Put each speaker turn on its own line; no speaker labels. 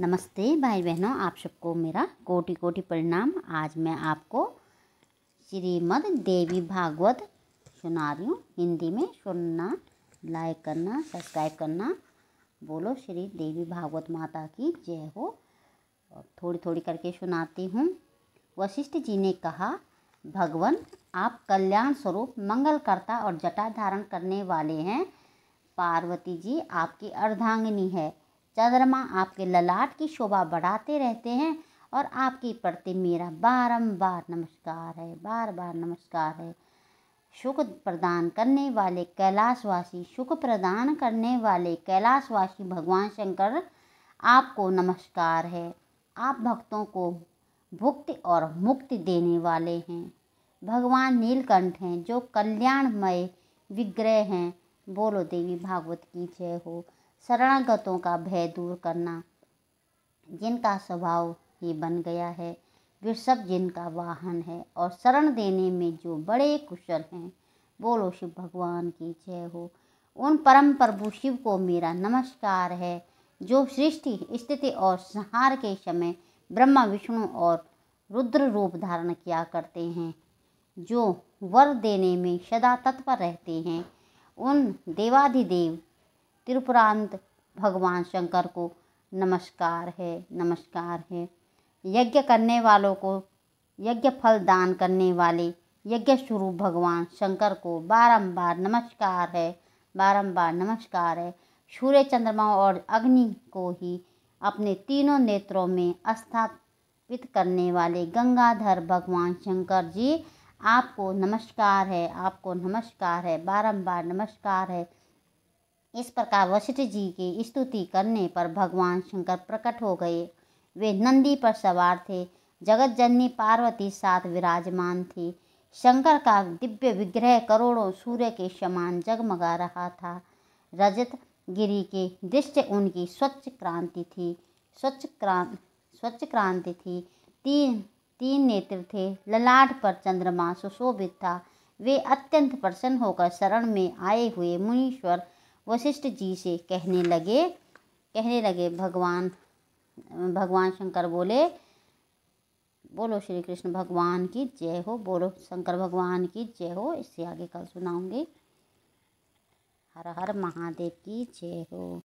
नमस्ते भाई बहनों आप सबको मेरा कोटि कोटि परिणाम आज मैं आपको श्रीमद देवी भागवत सुना रही हूँ हिंदी में सुनना लाइक करना सब्सक्राइब करना बोलो श्री देवी भागवत माता की जय हो और थोड़ी थोड़ी करके सुनाती हूँ वशिष्ठ जी ने कहा भगवान आप कल्याण स्वरूप मंगलकर्ता और जटा धारण करने वाले हैं पार्वती जी आपकी अर्धांगिनी है चंद्रमा आपके ललाट की शोभा बढ़ाते रहते हैं और आपकी प्रति मेरा बारंबार नमस्कार है बार बार नमस्कार है सुख प्रदान करने वाले कैलाशवासी सुख प्रदान करने वाले कैलाशवासी भगवान शंकर आपको नमस्कार है आप भक्तों को भुक्ति और मुक्ति देने वाले हैं भगवान नीलकंठ हैं जो कल्याणमय विग्रह हैं बोलो देवी भागवत की जय हो शरणागतों का भय दूर करना जिनका स्वभाव ही बन गया है सब जिनका वाहन है और शरण देने में जो बड़े कुशल हैं बोलो शिव भगवान की जय हो उन परम प्रभु शिव को मेरा नमस्कार है जो सृष्टि स्थिति और संहार के समय ब्रह्मा विष्णु और रुद्र रूप धारण किया करते हैं जो वर देने में सदा तत्पर रहते हैं उन देवाधिदेव त्रिपुरांत भगवान शंकर को नमस्कार है नमस्कार है यज्ञ करने वालों को यज्ञ फल दान करने वाले यज्ञ स्वरूप भगवान शंकर को बारंबार नमस्कार है बारंबार नमस्कार है सूर्य चंद्रमा और अग्नि को ही अपने तीनों नेत्रों में स्थापित करने वाले गंगाधर भगवान शंकर जी आपको नमस्कार है आपको नमस्कार है बारंबार नमस्कार है इस प्रकार वशिष्ठ जी की स्तुति करने पर भगवान शंकर प्रकट हो गए वे नंदी पर सवार थे जगत जननी पार्वती साथ विराजमान थी शंकर का दिव्य विग्रह करोड़ों सूर्य के समान जगमगा रहा था रजत गिरी के दृष्ट उनकी स्वच्छ क्रांति थी स्वच्छ क्रांति स्वच्छ क्रांति थी तीन तीन नेत्र थे ललाट पर चंद्रमा सुशोभित था वे अत्यंत प्रसन्न होकर शरण में आए हुए मुनीश्वर वशिष्ठ जी से कहने लगे कहने लगे भगवान भगवान शंकर बोले बोलो श्री कृष्ण भगवान की जय हो बोलो शंकर भगवान की जय हो इससे आगे कल सुनाऊंगी हर हर महादेव की जय हो